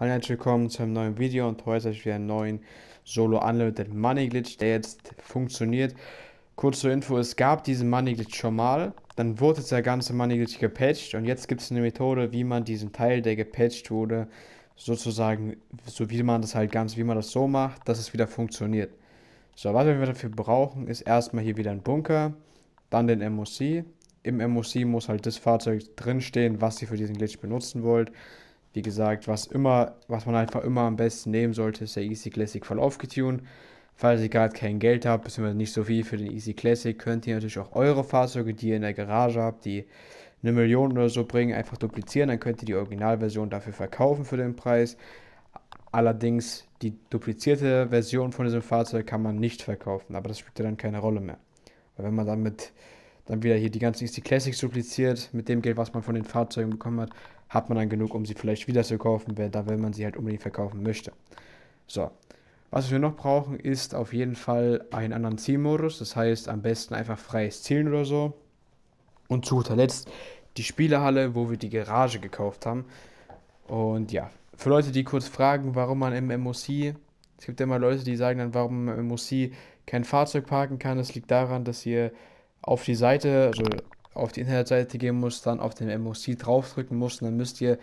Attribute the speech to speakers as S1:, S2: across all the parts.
S1: Hallo und herzlich willkommen zu einem neuen Video und heute habe ich wieder einen neuen Solo Unlimited Money Glitch, der jetzt funktioniert. Kurz zur Info, es gab diesen Money Glitch schon mal, dann wurde der ganze Money Glitch gepatcht und jetzt gibt es eine Methode, wie man diesen Teil, der gepatcht wurde, sozusagen, so wie man das halt ganz, wie man das so macht, dass es wieder funktioniert. So, was wir dafür brauchen, ist erstmal hier wieder ein Bunker, dann den MOC. Im MOC muss halt das Fahrzeug drinstehen, was ihr für diesen Glitch benutzen wollt. Wie gesagt, was immer, was man einfach immer am besten nehmen sollte, ist der Easy Classic voll aufgetunt. Falls ihr gerade kein Geld habt, beziehungsweise nicht so viel für den Easy Classic, könnt ihr natürlich auch eure Fahrzeuge, die ihr in der Garage habt, die eine Million oder so bringen, einfach duplizieren. Dann könnt ihr die Originalversion dafür verkaufen für den Preis. Allerdings die duplizierte Version von diesem Fahrzeug kann man nicht verkaufen, aber das spielt ja dann keine Rolle mehr. Weil wenn man dann dann wieder hier die ganzen Easy Classics dupliziert, mit dem Geld, was man von den Fahrzeugen bekommen hat, hat man dann genug, um sie vielleicht wieder zu kaufen, wenn, wenn man sie halt unbedingt verkaufen möchte. So. Was wir noch brauchen, ist auf jeden Fall einen anderen Zielmodus. Das heißt, am besten einfach freies Zielen oder so. Und zu guter Letzt die Spielehalle, wo wir die Garage gekauft haben. Und ja, für Leute, die kurz fragen, warum man im MOC, es gibt ja immer Leute, die sagen dann, warum man im MOC kein Fahrzeug parken kann. Das liegt daran, dass ihr auf die Seite, also auf die Internetseite gehen muss, dann auf den MOC draufdrücken muss und dann müsst ihr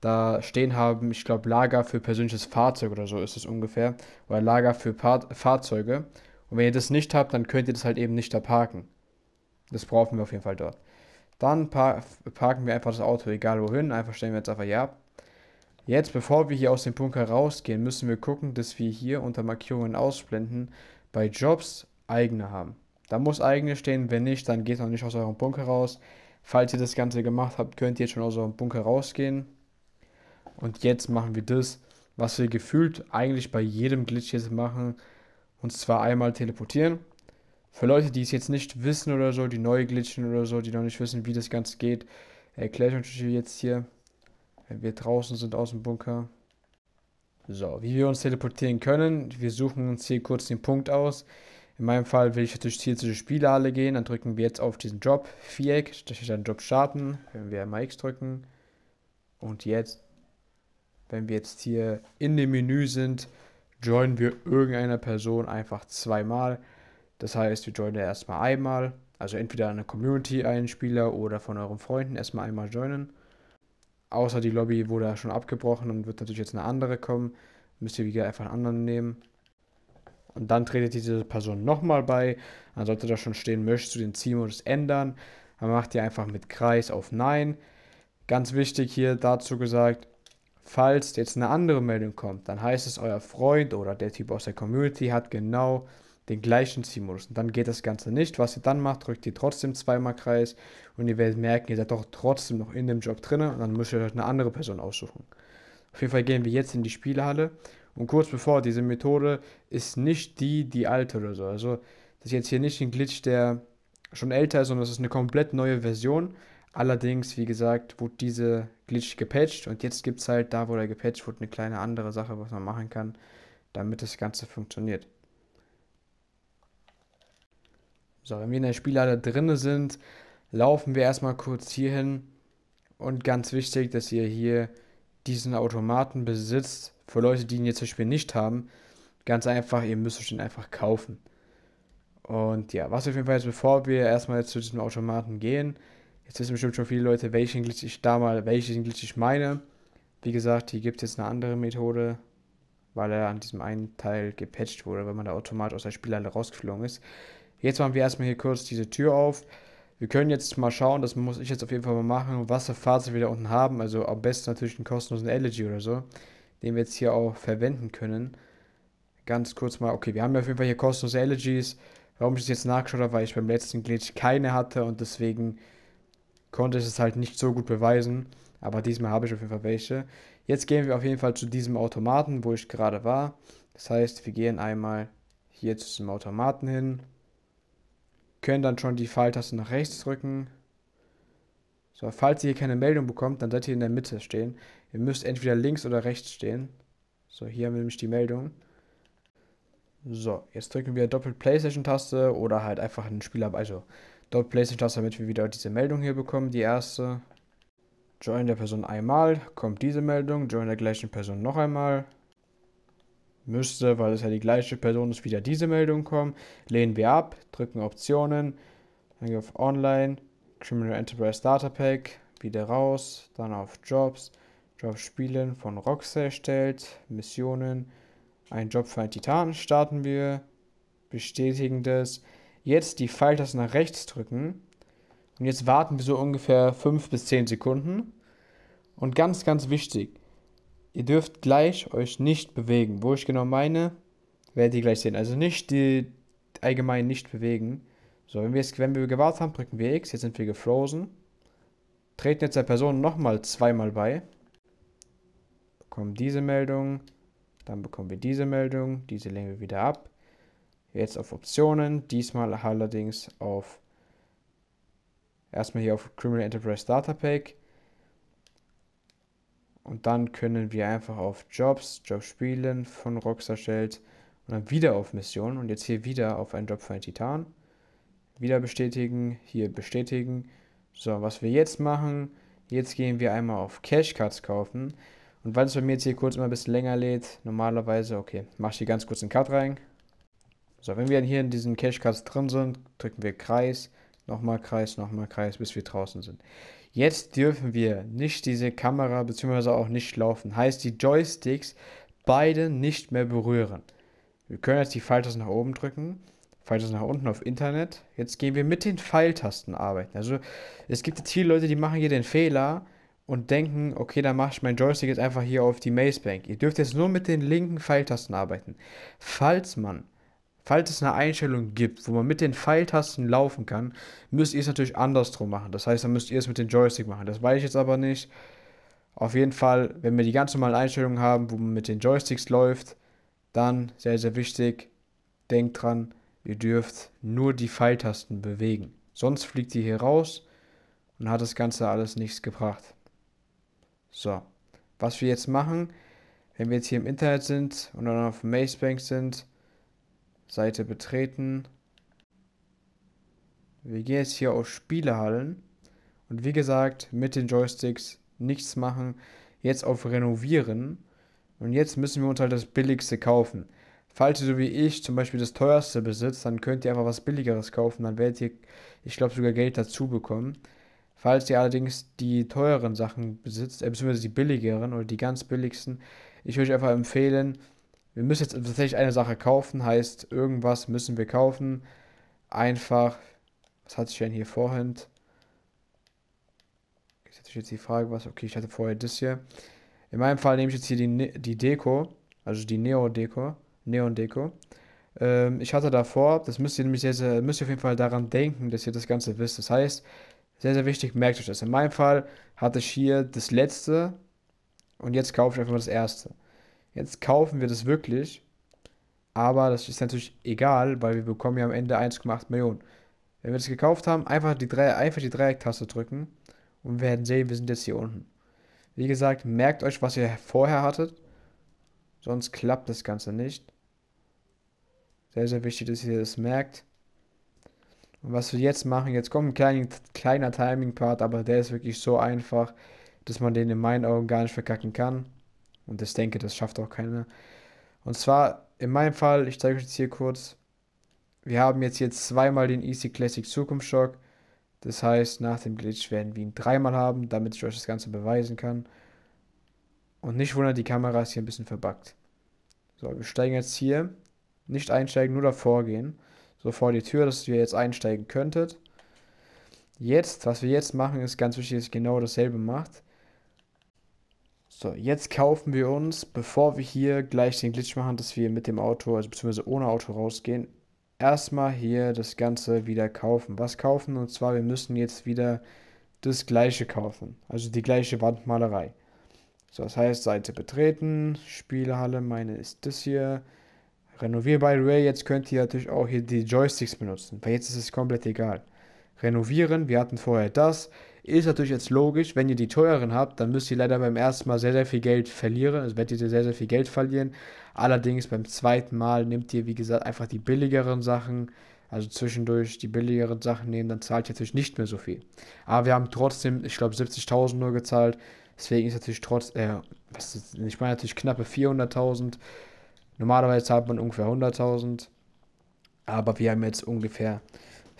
S1: da stehen haben, ich glaube Lager für persönliches Fahrzeug oder so ist es ungefähr, oder Lager für Part Fahrzeuge. Und wenn ihr das nicht habt, dann könnt ihr das halt eben nicht da parken. Das brauchen wir auf jeden Fall dort. Dann par parken wir einfach das Auto, egal wohin, einfach stellen wir jetzt einfach ja ab. Jetzt, bevor wir hier aus dem Bunker rausgehen, müssen wir gucken, dass wir hier unter Markierungen ausblenden bei Jobs eigene haben. Da muss eigenes stehen, wenn nicht, dann geht noch nicht aus eurem Bunker raus. Falls ihr das Ganze gemacht habt, könnt ihr jetzt schon aus eurem Bunker rausgehen. Und jetzt machen wir das, was wir gefühlt eigentlich bei jedem Glitch jetzt machen. Und zwar einmal teleportieren. Für Leute, die es jetzt nicht wissen oder so, die neu glitchen oder so, die noch nicht wissen, wie das Ganze geht, erkläre ich euch jetzt hier. Wenn wir draußen sind aus dem Bunker. So, wie wir uns teleportieren können. Wir suchen uns hier kurz den Punkt aus. In meinem Fall will ich natürlich hier zu zur Spielhalle gehen, dann drücken wir jetzt auf diesen Job, Viereck, da steht dann Job starten, wenn wir einmal X drücken. Und jetzt, wenn wir jetzt hier in dem Menü sind, joinen wir irgendeiner Person einfach zweimal. Das heißt, wir joinen erstmal einmal, also entweder eine Community einen Spieler oder von euren Freunden erstmal einmal joinen. Außer die Lobby wurde ja schon abgebrochen und wird natürlich jetzt eine andere kommen. Müsst ihr wieder einfach einen anderen nehmen. Und dann tretet diese Person nochmal bei. Dann sollte da schon stehen, möchtest du den Zielmodus ändern? Dann macht ihr einfach mit Kreis auf Nein. Ganz wichtig hier dazu gesagt, falls jetzt eine andere Meldung kommt, dann heißt es, euer Freund oder der Typ aus der Community hat genau den gleichen Zielmodus. Und dann geht das Ganze nicht. Was ihr dann macht, drückt ihr trotzdem zweimal Kreis und ihr werdet merken, ihr seid doch trotzdem noch in dem Job drin und dann müsst ihr euch halt eine andere Person aussuchen. Auf jeden Fall gehen wir jetzt in die Spielhalle und kurz bevor, diese Methode ist nicht die, die alte oder so. Also das ist jetzt hier nicht ein Glitch, der schon älter ist, sondern es ist eine komplett neue Version. Allerdings, wie gesagt, wurde diese Glitch gepatcht und jetzt gibt es halt da, wo der gepatcht wurde, eine kleine andere Sache, was man machen kann, damit das Ganze funktioniert. So, wenn wir in der Spielhalle drin sind, laufen wir erstmal kurz hier hin und ganz wichtig, dass ihr hier diesen Automaten besitzt, für Leute, die ihn jetzt zum Beispiel nicht haben, ganz einfach, ihr müsst euch den einfach kaufen. Und ja, was auf jeden Fall jetzt, bevor wir erstmal zu diesem Automaten gehen, jetzt wissen bestimmt schon viele Leute, welchen Glitch ich da mal, welchen Glitch ich meine. Wie gesagt, hier gibt es jetzt eine andere Methode, weil er an diesem einen Teil gepatcht wurde, weil man der Automat aus der Spielhalle rausgeflogen ist. Jetzt machen wir erstmal hier kurz diese Tür auf. Wir können jetzt mal schauen, das muss ich jetzt auf jeden Fall mal machen, was für Fahrzeuge wir da unten haben. Also am besten natürlich einen kostenlosen Elegy oder so, den wir jetzt hier auch verwenden können. Ganz kurz mal, okay, wir haben ja auf jeden Fall hier kostenlose Elegies. Warum ich das jetzt nachgeschaut habe, weil ich beim letzten Glitch keine hatte und deswegen konnte ich es halt nicht so gut beweisen. Aber diesmal habe ich auf jeden Fall welche. Jetzt gehen wir auf jeden Fall zu diesem Automaten, wo ich gerade war. Das heißt, wir gehen einmal hier zu diesem Automaten hin können dann schon die Pfeiltaste nach rechts drücken. So, falls ihr hier keine Meldung bekommt, dann seid ihr in der Mitte stehen. Ihr müsst entweder links oder rechts stehen. So, hier haben wir nämlich die Meldung. So, jetzt drücken wir doppel PlayStation-Taste oder halt einfach einen Spieler, also doppel PlayStation-Taste, damit wir wieder diese Meldung hier bekommen, die erste. Join der Person einmal, kommt diese Meldung, join der gleichen Person noch einmal, müsste, weil es ja die gleiche Person ist, wieder diese Meldung kommen. Lehnen wir ab, drücken Optionen, dann gehen wir auf Online, Criminal Enterprise Data Pack, wieder raus, dann auf Jobs, Jobs spielen, von Rox erstellt, Missionen, ein Job für einen Titan starten wir, bestätigen das. Jetzt die Falters nach rechts drücken und jetzt warten wir so ungefähr 5 bis 10 Sekunden. Und ganz, ganz wichtig, Ihr dürft gleich euch nicht bewegen. Wo ich genau meine, werdet ihr gleich sehen. Also nicht die allgemein nicht bewegen. So, wenn wir, jetzt, wenn wir gewartet haben, drücken wir X. Jetzt sind wir gefrozen. Treten jetzt der Person nochmal zweimal bei. Bekommen diese Meldung. Dann bekommen wir diese Meldung. Diese lehnen wir wieder ab. Jetzt auf Optionen. Diesmal allerdings auf erstmal hier auf Criminal Enterprise Data Pack. Und dann können wir einfach auf Jobs, Job spielen, von Rockstar erstellt und dann wieder auf Mission und jetzt hier wieder auf einen Job für einen Titan. Wieder bestätigen, hier bestätigen. So, was wir jetzt machen, jetzt gehen wir einmal auf Cash Cards kaufen. Und weil es bei mir jetzt hier kurz immer ein bisschen länger lädt, normalerweise, okay, mache ich hier ganz kurz einen Cut rein. So, wenn wir dann hier in diesen Cash Cards drin sind, drücken wir Kreis Nochmal Kreis, nochmal Kreis, bis wir draußen sind. Jetzt dürfen wir nicht diese Kamera bzw. auch nicht laufen. Heißt, die Joysticks beide nicht mehr berühren. Wir können jetzt die Pfeiltasten nach oben drücken, Pfeiltasten nach unten auf Internet. Jetzt gehen wir mit den Pfeiltasten arbeiten. Also es gibt jetzt viele Leute, die machen hier den Fehler und denken, okay, dann mache ich meinen Joystick jetzt einfach hier auf die Maze Bank. Ihr dürft jetzt nur mit den linken Pfeiltasten arbeiten. Falls man Falls es eine Einstellung gibt, wo man mit den Pfeiltasten laufen kann, müsst ihr es natürlich andersrum machen. Das heißt, dann müsst ihr es mit dem Joystick machen. Das weiß ich jetzt aber nicht. Auf jeden Fall, wenn wir die ganz normalen Einstellungen haben, wo man mit den Joysticks läuft, dann sehr, sehr wichtig, denkt dran, ihr dürft nur die Pfeiltasten bewegen. Sonst fliegt ihr hier raus und hat das Ganze alles nichts gebracht. So, was wir jetzt machen, wenn wir jetzt hier im Internet sind und dann auf Macebank sind, Seite betreten. Wir gehen jetzt hier auf Spielehallen. Und wie gesagt, mit den Joysticks nichts machen. Jetzt auf Renovieren. Und jetzt müssen wir uns halt das Billigste kaufen. Falls ihr so wie ich zum Beispiel das Teuerste besitzt, dann könnt ihr einfach was Billigeres kaufen. Dann werdet ihr, ich glaube, sogar Geld dazu bekommen. Falls ihr allerdings die teuren Sachen besitzt, äh, beziehungsweise die billigeren oder die ganz billigsten, ich würde euch einfach empfehlen, wir müssen jetzt tatsächlich eine Sache kaufen, heißt, irgendwas müssen wir kaufen. Einfach, was hatte ich denn hier vorhin? Jetzt hatte ich jetzt die Frage, was, okay, ich hatte vorher das hier. In meinem Fall nehme ich jetzt hier die, ne-, die Deko, also die Neo-Deko, Neon-Deko. Ähm, ich hatte davor, das müsst ihr nämlich sehr, sehr, müsst ihr auf jeden Fall daran denken, dass ihr das Ganze wisst. Das heißt, sehr, sehr wichtig, merkt euch das. In meinem Fall hatte ich hier das letzte und jetzt kaufe ich einfach mal das erste. Jetzt kaufen wir das wirklich, aber das ist natürlich egal, weil wir bekommen ja am Ende 1,8 Millionen. Wenn wir das gekauft haben, einfach die, Dre einfach die Dreiecktaste drücken und werden sehen, wir sind jetzt hier unten. Wie gesagt, merkt euch, was ihr vorher hattet, sonst klappt das Ganze nicht. Sehr, sehr wichtig, dass ihr das merkt. Und was wir jetzt machen, jetzt kommt ein klein, kleiner Timing-Part, aber der ist wirklich so einfach, dass man den in meinen Augen gar nicht verkacken kann. Und ich denke, das schafft auch keiner. Und zwar in meinem Fall, ich zeige euch jetzt hier kurz, wir haben jetzt hier zweimal den Easy Classic Zukunftsschock. Das heißt, nach dem Glitch werden wir ihn dreimal haben, damit ich euch das Ganze beweisen kann. Und nicht wundern, die Kamera ist hier ein bisschen verbuggt. So, wir steigen jetzt hier. Nicht einsteigen, nur davor gehen. So vor die Tür, dass ihr jetzt einsteigen könntet. Jetzt, was wir jetzt machen, ist ganz wichtig, dass ihr genau dasselbe macht. So, jetzt kaufen wir uns, bevor wir hier gleich den Glitch machen, dass wir mit dem Auto, also beziehungsweise ohne Auto rausgehen, erstmal hier das Ganze wieder kaufen. Was kaufen? Und zwar, wir müssen jetzt wieder das gleiche kaufen. Also die gleiche Wandmalerei. So, das heißt, Seite betreten, Spielhalle, meine ist das hier. Renovier by the way, jetzt könnt ihr natürlich auch hier die Joysticks benutzen, weil jetzt ist es komplett egal. Renovieren, wir hatten vorher das, ist natürlich jetzt logisch, wenn ihr die teuren habt, dann müsst ihr leider beim ersten Mal sehr, sehr viel Geld verlieren. Also werdet ihr sehr, sehr viel Geld verlieren. Allerdings beim zweiten Mal nehmt ihr, wie gesagt, einfach die billigeren Sachen. Also zwischendurch die billigeren Sachen nehmen, dann zahlt ihr natürlich nicht mehr so viel. Aber wir haben trotzdem, ich glaube, 70.000 nur gezahlt. Deswegen ist natürlich trotz, äh, was ist, ich meine natürlich knappe 400.000. Normalerweise zahlt man ungefähr 100.000. Aber wir haben jetzt ungefähr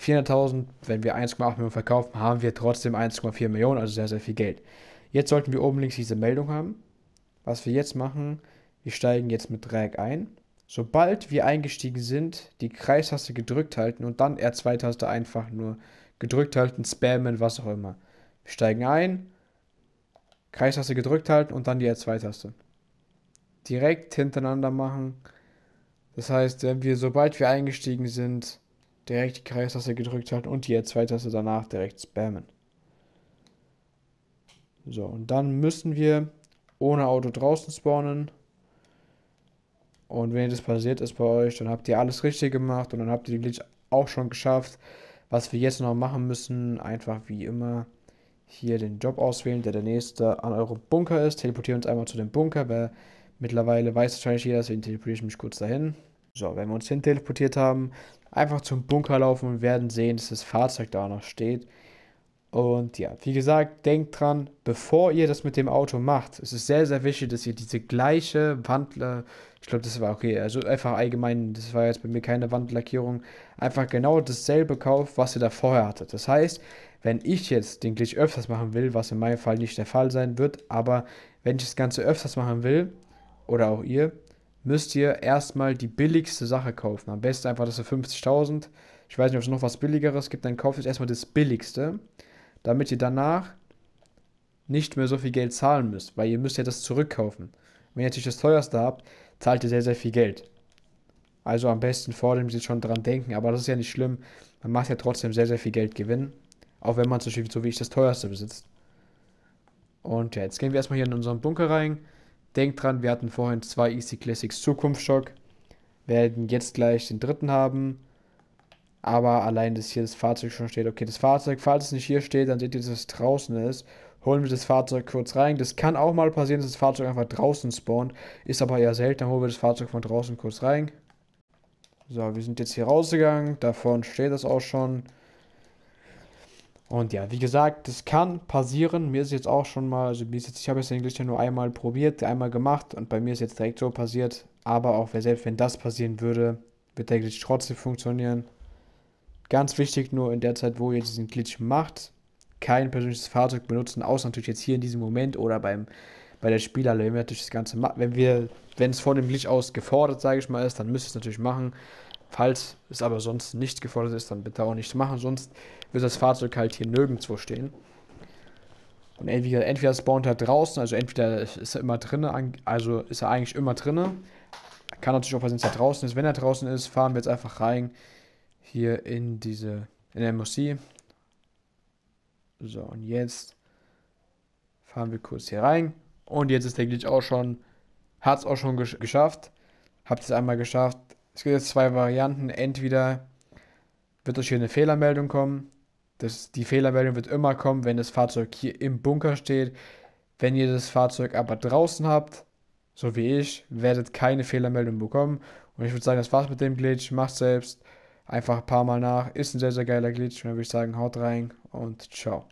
S1: 400.000, wenn wir 1,8 Millionen verkaufen, haben wir trotzdem 1,4 Millionen, also sehr, sehr viel Geld. Jetzt sollten wir oben links diese Meldung haben. Was wir jetzt machen, wir steigen jetzt mit Dreieck ein. Sobald wir eingestiegen sind, die Kreistaste gedrückt halten und dann R2-Taste einfach nur gedrückt halten, spammen, was auch immer. Wir steigen ein, Kreistaste gedrückt halten und dann die R2-Taste. Direkt hintereinander machen. Das heißt, wenn wir, sobald wir eingestiegen sind, direkt die Kreis-Taste gedrückt hat und die R2-Taste danach direkt spammen. So, und dann müssen wir ohne Auto draußen spawnen. Und wenn das passiert ist bei euch, dann habt ihr alles richtig gemacht und dann habt ihr den Glitch auch schon geschafft. Was wir jetzt noch machen müssen, einfach wie immer hier den Job auswählen, der der nächste an eurem Bunker ist. Teleportieren uns einmal zu dem Bunker, weil mittlerweile weiß wahrscheinlich jeder, deswegen teleportiere ich mich kurz dahin. So, wenn wir uns hin teleportiert haben, einfach zum Bunker laufen und werden sehen, dass das Fahrzeug da noch steht. Und ja, wie gesagt, denkt dran, bevor ihr das mit dem Auto macht, ist es sehr, sehr wichtig, dass ihr diese gleiche Wandler, äh, ich glaube, das war okay, also einfach allgemein, das war jetzt bei mir keine Wandlackierung, einfach genau dasselbe kauft, was ihr da vorher hattet. Das heißt, wenn ich jetzt den Glitch öfters machen will, was in meinem Fall nicht der Fall sein wird, aber wenn ich das Ganze öfters machen will, oder auch ihr, müsst ihr erstmal die billigste Sache kaufen. Am besten einfach das für 50.000. Ich weiß nicht, ob es noch was billigeres gibt, dann kauft ihr erstmal das billigste, damit ihr danach nicht mehr so viel Geld zahlen müsst, weil ihr müsst ja das zurückkaufen. Wenn ihr natürlich das teuerste habt, zahlt ihr sehr, sehr viel Geld. Also am besten vor dem Sie schon dran denken, aber das ist ja nicht schlimm. Man macht ja trotzdem sehr, sehr viel Geld Gewinn. Auch wenn man zum Beispiel so wie ich das teuerste besitzt. Und ja, jetzt gehen wir erstmal hier in unseren Bunker rein. Denkt dran, wir hatten vorhin zwei Easy Classics Zukunftsschock, werden jetzt gleich den dritten haben. Aber allein, dass hier das Fahrzeug schon steht. Okay, das Fahrzeug, falls es nicht hier steht, dann seht ihr, dass es draußen ist. Holen wir das Fahrzeug kurz rein. Das kann auch mal passieren, dass das Fahrzeug einfach draußen spawnt. Ist aber eher selten. Dann holen wir das Fahrzeug von draußen kurz rein. So, wir sind jetzt hier rausgegangen. Davon steht das auch schon. Und ja, wie gesagt, das kann passieren. Mir ist jetzt auch schon mal, also ich habe jetzt den Glitch ja nur einmal probiert, einmal gemacht und bei mir ist jetzt direkt so passiert. Aber auch selbst wenn das passieren würde, wird der Glitch trotzdem funktionieren. Ganz wichtig nur in der Zeit, wo ihr diesen Glitch macht, kein persönliches Fahrzeug benutzen, außer natürlich jetzt hier in diesem Moment oder beim bei der Spielhalle. wenn wir natürlich das Ganze machen, wenn wir, wenn es von dem Glitch aus gefordert, sage ich mal, ist, dann müsst ihr es natürlich machen. Falls es aber sonst nichts gefordert ist, dann bitte auch nichts machen, sonst wird das Fahrzeug halt hier nirgendwo stehen. Und entweder, entweder spawnt er halt draußen, also entweder ist er immer drinnen, also ist er eigentlich immer drinnen. Kann natürlich auch passieren, dass er draußen ist. Wenn er draußen ist, fahren wir jetzt einfach rein hier in diese, in der MOC. So, und jetzt fahren wir kurz hier rein. Und jetzt ist der Glitch auch schon, hat es auch schon gesch geschafft. Habt es einmal geschafft, es gibt jetzt zwei Varianten. Entweder wird euch hier eine Fehlermeldung kommen. Das, die Fehlermeldung wird immer kommen, wenn das Fahrzeug hier im Bunker steht. Wenn ihr das Fahrzeug aber draußen habt, so wie ich, werdet keine Fehlermeldung bekommen. Und ich würde sagen, das war's mit dem Glitch. Macht selbst einfach ein paar Mal nach. Ist ein sehr, sehr geiler Glitch. Und dann würde ich sagen, haut rein und ciao.